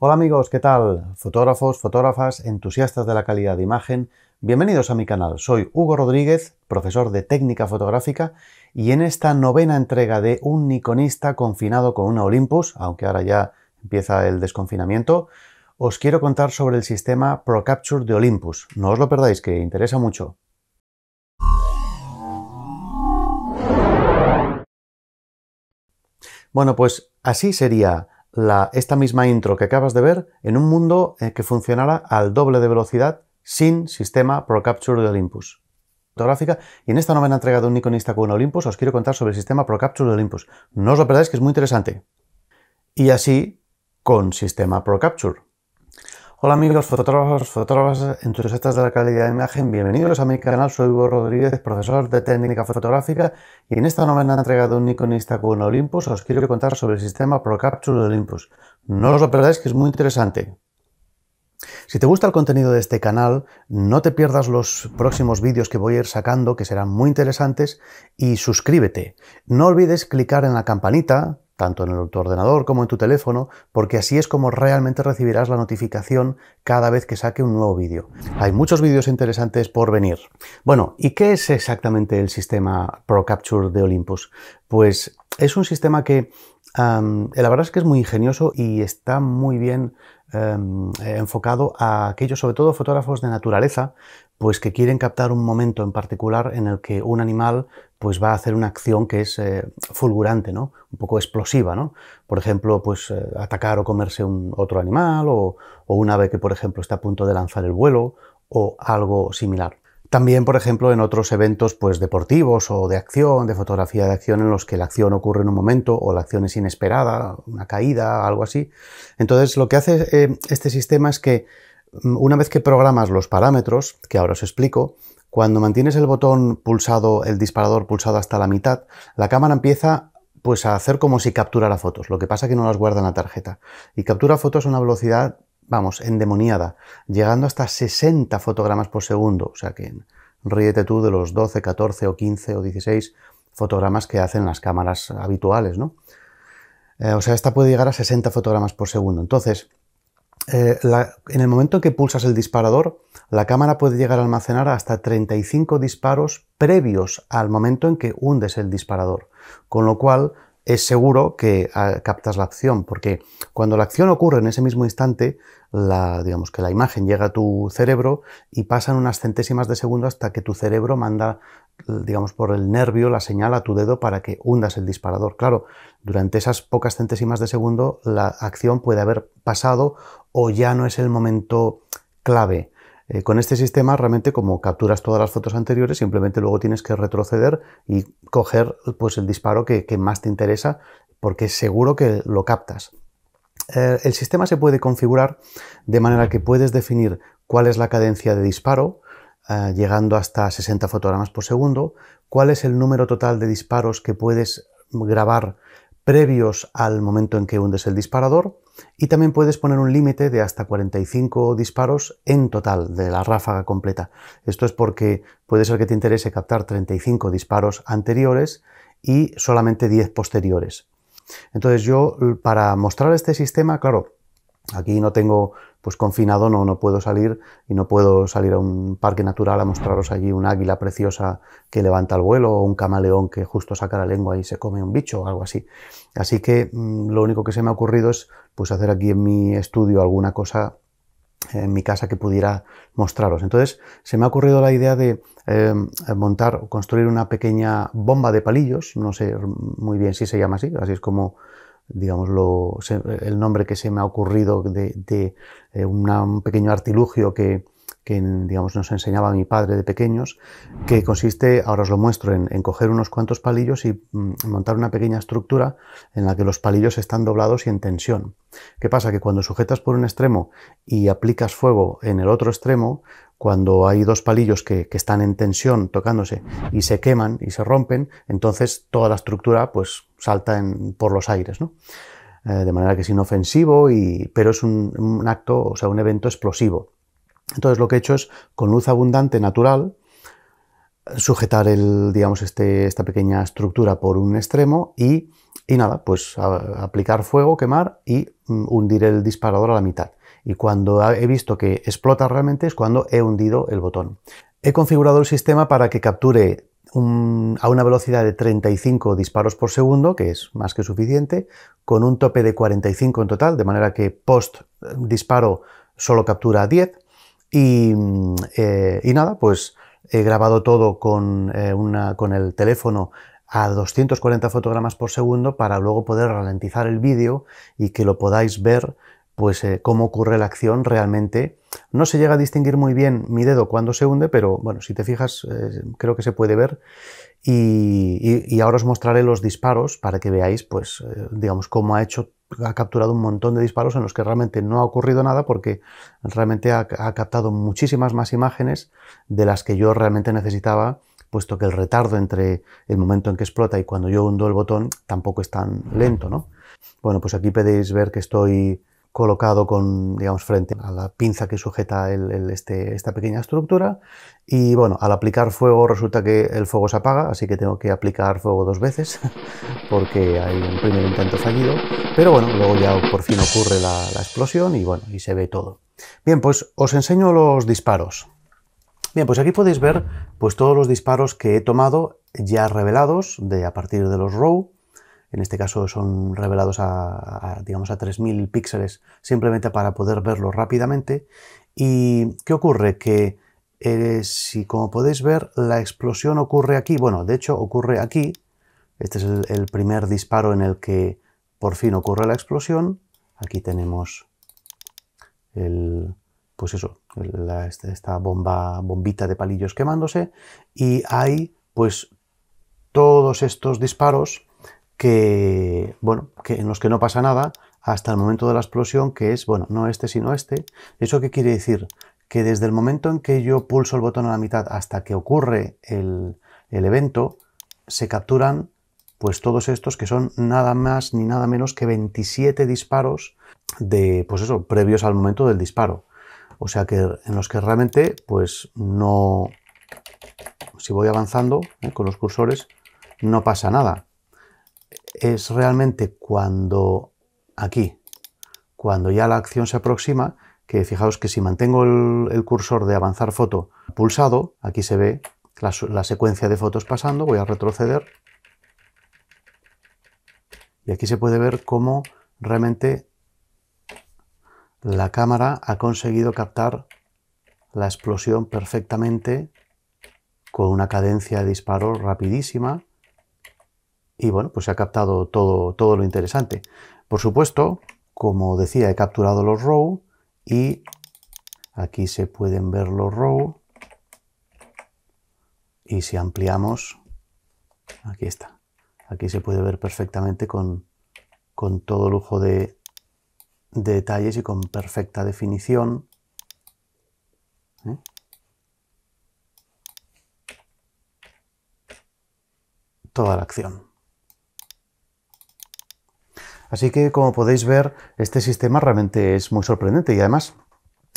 Hola amigos, ¿qué tal? Fotógrafos, fotógrafas, entusiastas de la calidad de imagen, bienvenidos a mi canal. Soy Hugo Rodríguez, profesor de técnica fotográfica, y en esta novena entrega de Un Nikonista confinado con una Olympus, aunque ahora ya empieza el desconfinamiento, os quiero contar sobre el sistema ProCapture de Olympus. No os lo perdáis, que interesa mucho. Bueno, pues así sería la, esta misma intro que acabas de ver en un mundo eh, que funcionara al doble de velocidad sin sistema Pro Capture de Olympus. Y en esta novena entrega de un iconista con Olympus os quiero contar sobre el sistema Pro Capture de Olympus. No os lo perdáis que es muy interesante. Y así con sistema Pro Capture. Hola amigos fotógrafos, fotógrafas, entusiastas de la calidad de imagen, bienvenidos a mi canal, soy Hugo Rodríguez, profesor de técnica fotográfica y en esta novena entrega de un iconista con Olympus os quiero contar sobre el sistema ProCapture de Olympus. No os lo perdáis que es muy interesante. Si te gusta el contenido de este canal, no te pierdas los próximos vídeos que voy a ir sacando, que serán muy interesantes, y suscríbete. No olvides clicar en la campanita tanto en tu ordenador como en tu teléfono, porque así es como realmente recibirás la notificación cada vez que saque un nuevo vídeo. Hay muchos vídeos interesantes por venir. Bueno, ¿y qué es exactamente el sistema ProCapture de Olympus? Pues es un sistema que la verdad es que es muy ingenioso y está muy bien em, enfocado a aquellos, sobre todo fotógrafos de naturaleza, pues que quieren captar un momento en particular en el que un animal pues va a hacer una acción que es eh, fulgurante, ¿no? Un poco explosiva, ¿no? Por ejemplo, pues eh, atacar o comerse un otro animal o, un ave que, por ejemplo, está a punto de lanzar el vuelo o algo similar. También, por ejemplo, en otros eventos pues, deportivos o de acción, de fotografía de acción, en los que la acción ocurre en un momento o la acción es inesperada, una caída, algo así. Entonces, lo que hace eh, este sistema es que una vez que programas los parámetros, que ahora os explico, cuando mantienes el botón pulsado, el disparador pulsado hasta la mitad, la cámara empieza pues a hacer como si capturara fotos, lo que pasa que no las guarda en la tarjeta. Y captura fotos a una velocidad, vamos, endemoniada, llegando hasta 60 fotogramas por segundo, o sea que ríete tú de los 12, 14 o 15 o 16 fotogramas que hacen las cámaras habituales, ¿no? Eh, o sea, esta puede llegar a 60 fotogramas por segundo. Entonces, eh, en el momento en que pulsas el disparador, la cámara puede llegar a almacenar hasta 35 disparos previos al momento en que hundes el disparador, con lo cual es seguro que ah, captas la acción, porque cuando la acción ocurre en ese mismo instante, la, digamos que la imagen llega a tu cerebro y pasan unas centésimas de segundo hasta que tu cerebro manda, digamos, por el nervio la señal a tu dedo para que hundas el disparador. Claro, durante esas pocas centésimas de segundo la acción puede haber pasado o ya no es el momento clave. Eh, con este sistema realmente como capturas todas las fotos anteriores, simplemente luego tienes que retroceder y coger pues, el disparo que, más te interesa porque seguro que lo captas. Eh, el sistema se puede configurar de manera que puedes definir cuál es la cadencia de disparo, eh, llegando hasta 60 fotogramas por segundo, cuál es el número total de disparos que puedes grabar previos al momento en que hundes el disparador y también puedes poner un límite de hasta 45 disparos en total de la ráfaga completa. Esto es porque puede ser que te interese captar 35 disparos anteriores y solamente 10 posteriores. Entonces yo para mostrar este sistema, claro, Aquí no tengo, pues confinado no, no puedo salir y no puedo salir a un parque natural a mostraros allí un águila preciosa que levanta el vuelo o un camaleón que justo saca la lengua y se come un bicho o algo así. Así que mm, lo único que se me ha ocurrido es pues hacer aquí en mi estudio alguna cosa en mi casa que pudiera mostraros. Entonces se me ha ocurrido la idea de em, montar o construir una pequeña bomba de palillos, no sé muy bien si se llama así, así es como digamos, el nombre que se me ha ocurrido de, eh, un pequeño artilugio que, que digamos, nos enseñaba mi padre de pequeños, que consiste, ahora os lo muestro, en, coger unos cuantos palillos y mm, montar una pequeña estructura en la que los palillos están doblados y en tensión. ¿Qué pasa? Que cuando sujetas por un extremo y aplicas fuego en el otro extremo, cuando hay dos palillos que, están en tensión tocándose y se queman y se rompen, entonces toda la estructura pues salta en, por los aires. ¿no? Eh, de manera que es inofensivo, y, pero es un acto, o sea, un evento explosivo. Entonces lo que he hecho es, con luz abundante natural, sujetar el, digamos, este, esta pequeña estructura por un extremo y, nada, pues aplicar fuego, quemar y mm, hundir el disparador a la mitad. Y cuando he visto que explota realmente es cuando he hundido el botón. He configurado el sistema para que capture a una velocidad de 35 disparos por segundo, que es más que suficiente, con un tope de 45 en total, de manera que post eh, disparo solo captura 10 eh, y, nada, pues he grabado todo con, eh, una, con el teléfono a 240 fotogramas por segundo para luego poder ralentizar el vídeo y que lo podáis ver pues eh, cómo ocurre la acción realmente. No se llega a distinguir muy bien mi dedo cuando se hunde, pero bueno, si te fijas creo que se puede ver. Y, ahora os mostraré los disparos para que veáis, pues, digamos, cómo ha hecho ha capturado un montón de disparos en los que realmente no ha ocurrido nada porque realmente ha, captado muchísimas más imágenes de las que yo realmente necesitaba, puesto que el retardo entre el momento en que explota y cuando yo hundo el botón tampoco es tan lento, ¿no? Bueno, pues aquí podéis ver que estoy colocado con, digamos, frente a la pinza que sujeta este, esta pequeña estructura. Y bueno, al aplicar fuego resulta que el fuego se apaga, así que tengo que aplicar fuego dos veces, porque hay un primer intento fallido. Pero bueno, luego ya por fin ocurre la, explosión y bueno, y se ve todo. Bien, pues os enseño los disparos. Bien, pues aquí podéis ver pues, todos los disparos que he tomado ya revelados de, a partir de los RAW en este caso son revelados a, digamos a 3000 píxeles simplemente para poder verlo rápidamente y qué ocurre que eh, si como podéis ver la explosión ocurre aquí bueno de hecho ocurre aquí este es el, primer disparo en el que por fin ocurre la explosión aquí tenemos el, pues eso, este, esta bomba, bombita de palillos quemándose y hay pues todos estos disparos que, bueno, que en los que no pasa nada hasta el momento de la explosión, que es, bueno, no este, sino este. ¿Eso qué quiere decir? Que desde el momento en que yo pulso el botón a la mitad hasta que ocurre el, evento, se capturan pues todos estos que son nada más ni nada menos que 27 disparos de, pues eso, previos al momento del disparo. O sea que en los que realmente, pues no, si voy avanzando eh, con los cursores, no pasa nada es realmente cuando aquí, cuando ya la acción se aproxima, que fijaos que si mantengo el, cursor de avanzar foto pulsado, aquí se ve la, la secuencia de fotos pasando, voy a retroceder y aquí se puede ver cómo realmente la cámara ha conseguido captar la explosión perfectamente con una cadencia de disparo rapidísima y bueno, pues se ha captado todo, todo lo interesante. Por supuesto, como decía, he capturado los RAW y aquí se pueden ver los RAW. y si ampliamos, aquí está. Aquí se puede ver perfectamente con, todo lujo de, detalles y con perfecta definición. ¿eh? Toda la acción. Así que, como podéis ver, este sistema realmente es muy sorprendente y además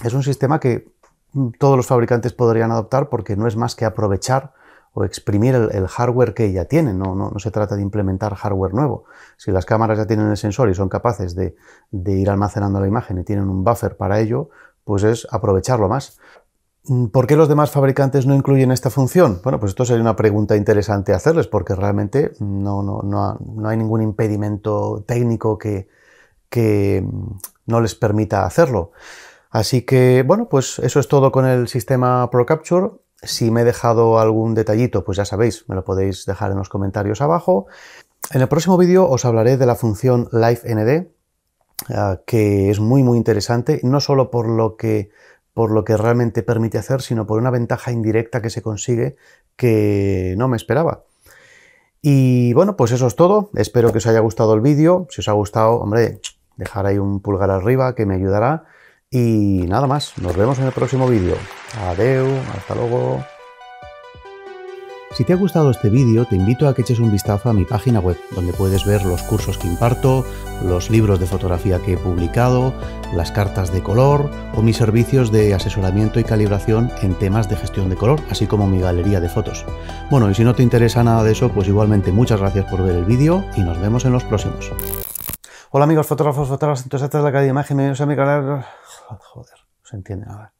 es un sistema que mm, todos los fabricantes podrían adoptar porque no es más que aprovechar o exprimir el, hardware que ya tienen, no, no, se trata de implementar hardware nuevo. Si las cámaras ya tienen el sensor y son capaces de, de ir almacenando la imagen y tienen un buffer para ello, pues es aprovecharlo más. Mm, ¿Por qué los demás fabricantes no incluyen esta función? Bueno, pues esto sería una pregunta interesante hacerles porque realmente no, no, hay ningún impedimento técnico que, que, mm, no les permita hacerlo. Así que, bueno, pues eso es todo con el sistema ProCapture. Si me he dejado algún detallito, pues ya sabéis, me lo podéis dejar en los comentarios abajo. En el próximo vídeo os hablaré de la función ND, ah, que es muy muy interesante, no solo por lo que por lo que realmente permite hacer, sino por una ventaja indirecta que se consigue que no me esperaba. Y bueno, pues eso es todo. Espero que os haya gustado el vídeo. Si os ha gustado, hombre, dejar ahí un pulgar arriba que me ayudará. Y nada más, nos vemos en el próximo vídeo. Adeu, hasta luego. Si te ha gustado este vídeo, te invito a que eches un vistazo a mi página web, donde puedes ver los cursos que imparto, los libros de fotografía que he publicado, las cartas de color o mis servicios de asesoramiento y calibración en temas de gestión de color, así como mi galería de fotos. Bueno, y si no te interesa nada de eso, pues igualmente muchas gracias por ver el vídeo y nos vemos en los próximos. Hola amigos fotógrafos, fotógrafos, esta de la calle de Imagen, bienvenidos a mi canal... Joder, no se entiende nada.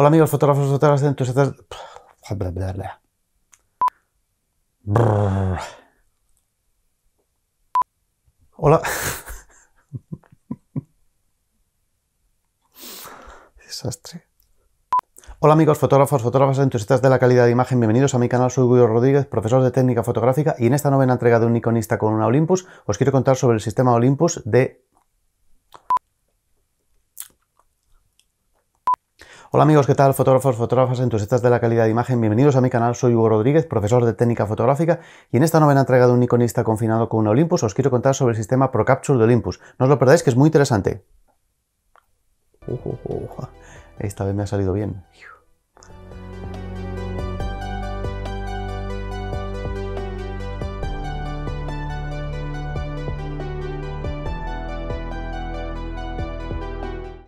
Hola amigos fotógrafos, fotógrafos, entusiastas... Hola. Desastre. Hola amigos fotógrafos, fotógrafas entusiastas de la calidad de imagen, bienvenidos a mi canal, soy Guido Rodríguez, profesor de técnica fotográfica y en esta novena entrega de un iconista con una Olympus os quiero contar sobre el sistema Olympus de Hola amigos, ¿qué tal? Fotógrafos, fotógrafas, entusiastas de la calidad de imagen, bienvenidos a mi canal. Soy Hugo Rodríguez, profesor de técnica fotográfica y en esta novena entrega de un iconista confinado con un Olympus os quiero contar sobre el sistema ProCapture de Olympus. No os lo perdáis que es muy interesante. Esta vez me ha salido bien.